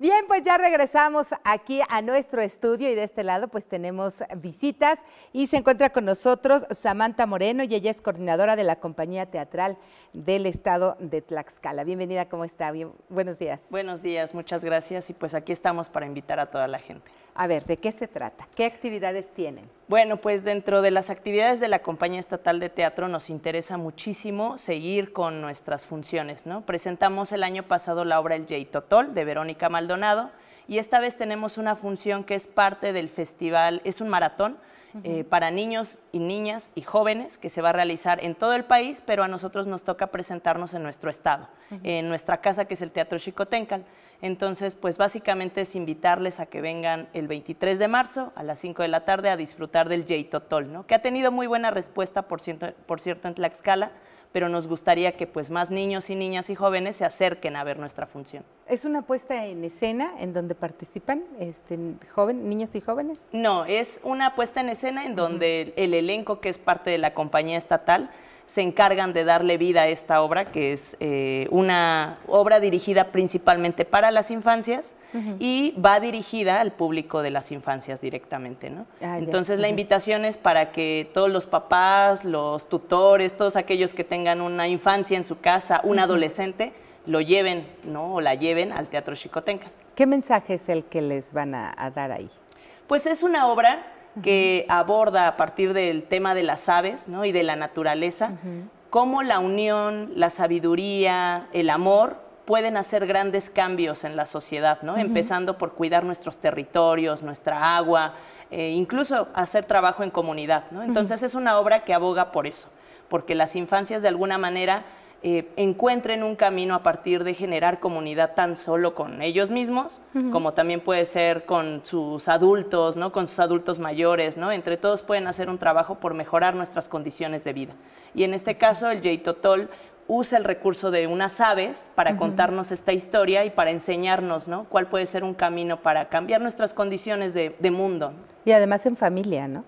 Bien, pues ya regresamos aquí a nuestro estudio y de este lado pues tenemos visitas y se encuentra con nosotros Samantha Moreno y ella es coordinadora de la compañía teatral del estado de Tlaxcala. Bienvenida, ¿cómo está? buenos días. Buenos días, muchas gracias y pues aquí estamos para invitar a toda la gente. A ver, ¿de qué se trata? ¿Qué actividades tienen? Bueno, pues dentro de las actividades de la compañía estatal de teatro nos interesa muchísimo seguir con nuestras funciones, ¿no? Presentamos el año pasado la obra El Yeitotol de Verónica Maldonado y esta vez tenemos una función que es parte del festival, es un maratón eh, para niños y niñas y jóvenes que se va a realizar en todo el país, pero a nosotros nos toca presentarnos en nuestro estado, en nuestra casa que es el Teatro Chicotencal. Entonces, pues básicamente es invitarles a que vengan el 23 de marzo a las 5 de la tarde a disfrutar del J Totol, ¿no? que ha tenido muy buena respuesta, por cierto, por cierto en Tlaxcala pero nos gustaría que pues más niños y niñas y jóvenes se acerquen a ver nuestra función. ¿Es una puesta en escena en donde participan este, joven, niños y jóvenes? No, es una puesta en escena en donde el elenco que es parte de la compañía estatal se encargan de darle vida a esta obra, que es eh, una obra dirigida principalmente para las infancias y va dirigida al público de las infancias directamente. Ah, Entonces la invitación es para que todos los papás, los tutores, todos aquellos que tengan una infancia en su casa, un adolescente, lo lleven ¿no? o la lleven al Teatro Chicotenca. ¿Qué mensaje es el que les van a dar ahí? Pues es una obra que aborda a partir del tema de las aves ¿no? y de la naturaleza, cómo la unión, la sabiduría, el amor pueden hacer grandes cambios en la sociedad, ¿no? empezando por cuidar nuestros territorios, nuestra agua, eh, incluso hacer trabajo en comunidad. ¿no? Entonces es una obra que aboga por eso, porque las infancias de alguna manera eh, encuentren un camino a partir de generar comunidad tan solo con ellos mismos, como también puede ser con sus adultos, ¿no? con sus adultos mayores, ¿no? entre todos pueden hacer un trabajo por mejorar nuestras condiciones de vida. Y en este caso el Jay usa el recurso de unas aves para contarnos esta historia y para enseñarnos cuál puede ser un camino para cambiar nuestras condiciones de, mundo. Y además en familia, ¿no?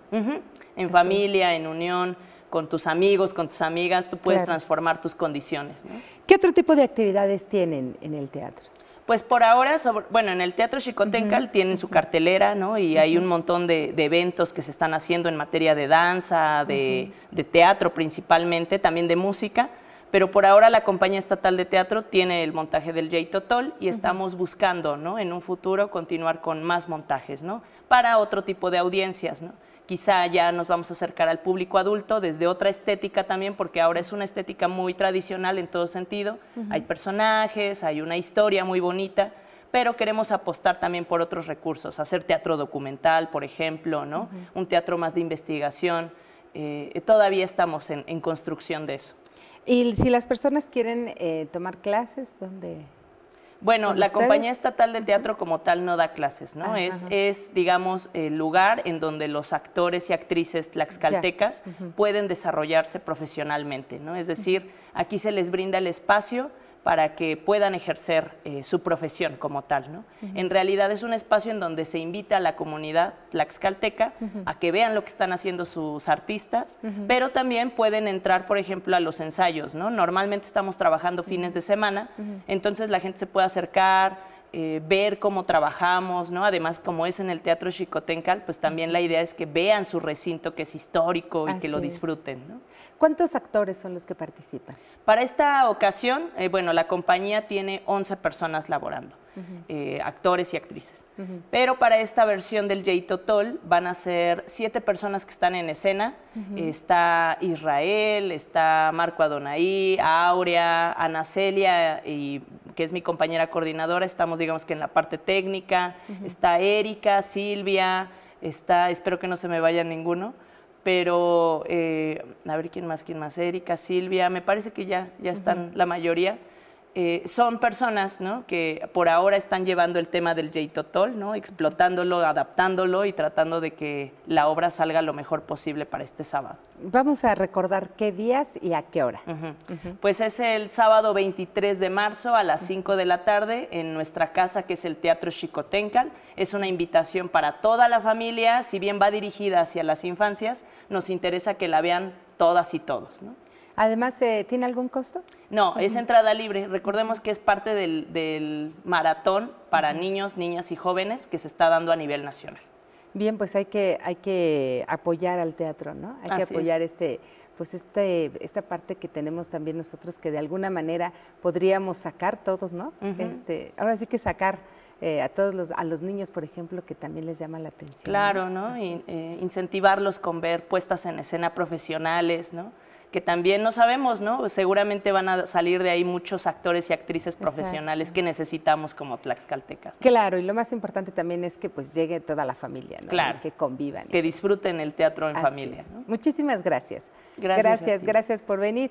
En familia, en unión con tus amigos, con tus amigas, tú puedes transformar tus condiciones. ¿Qué otro tipo de actividades tienen en el teatro? Pues por ahora, bueno, en el Teatro Chicotencal tienen su cartelera, ¿no? Y hay un montón de, eventos que se están haciendo en materia de danza, de, teatro principalmente, también de música pero por ahora la compañía estatal de teatro tiene el montaje del J Totol y estamos buscando, ¿no? En un futuro continuar con más montajes, ¿no? Para otro tipo de audiencias, ¿no? quizá ya nos vamos a acercar al público adulto desde otra estética también, porque ahora es una estética muy tradicional en todo sentido. Hay personajes, hay una historia muy bonita, pero queremos apostar también por otros recursos, hacer teatro documental, por ejemplo, ¿no? Un teatro más de investigación. Eh, eh, todavía estamos en, construcción de eso. Y si las personas quieren eh, tomar clases, ¿dónde? Bueno, la compañía estatal de teatro como tal no da clases, ¿no? es, es, digamos, el lugar en donde los actores y actrices tlaxcaltecas pueden desarrollarse profesionalmente, ¿no? Es decir, aquí se les brinda el espacio para que puedan ejercer eh, su profesión como tal. ¿no? En realidad es un espacio en donde se invita a la comunidad tlaxcalteca a que vean lo que están haciendo sus artistas, pero también pueden entrar, por ejemplo, a los ensayos. ¿no? Normalmente estamos trabajando fines de semana, entonces la gente se puede acercar, eh, ver cómo trabajamos, ¿no? Además, como es en el Teatro Chicotencal, pues también la idea es que vean su recinto que es histórico y que lo disfruten, ¿Cuántos actores son los que participan? Para esta ocasión, eh, bueno, la compañía tiene 11 personas laborando. Eh, actores y actrices. Pero para esta versión del J Totol van a ser siete personas que están en escena. Está Israel, está Marco Adonai, Aurea, Ana Celia y que es mi compañera coordinadora, estamos digamos que en la parte técnica, está Erika, Silvia, está, espero que no se me vaya ninguno, pero eh, a ver quién más, quién más, Erika, Silvia, me parece que ya, ya están la mayoría. Eh, son personas que por ahora están llevando el tema del J-Totol, ¿no? explotándolo, adaptándolo y tratando de que la obra salga lo mejor posible para este sábado. Vamos a recordar qué días y a qué hora. Pues es el sábado 23 de marzo a las 5 de la tarde en nuestra casa que es el Teatro Chicotencal. Es una invitación para toda la familia, si bien va dirigida hacia las infancias, nos interesa que la vean todas y todos. Además, eh, ¿tiene algún costo? No, es entrada libre. Recordemos que es parte del, maratón para niños, niñas y jóvenes que se está dando a nivel nacional. Bien, pues hay que, hay que apoyar al teatro, ¿no? Hay que apoyar este, pues este, esta parte que tenemos también nosotros que de alguna manera podríamos sacar todos, ¿no? este, ahora sí que sacar eh, a todos los, a los niños, por ejemplo, que también les llama la atención. Claro, ¿no? Eh, incentivarlos con ver puestas en escena profesionales, ¿no? que también no sabemos, ¿no? Seguramente van a salir de ahí muchos actores y actrices profesionales que necesitamos como tlaxcaltecas. Claro, y lo más importante también es que pues llegue toda la familia, ¿no? Claro. que convivan. Que disfruten el teatro en familia. Muchísimas gracias. Gracias, gracias, gracias por venir.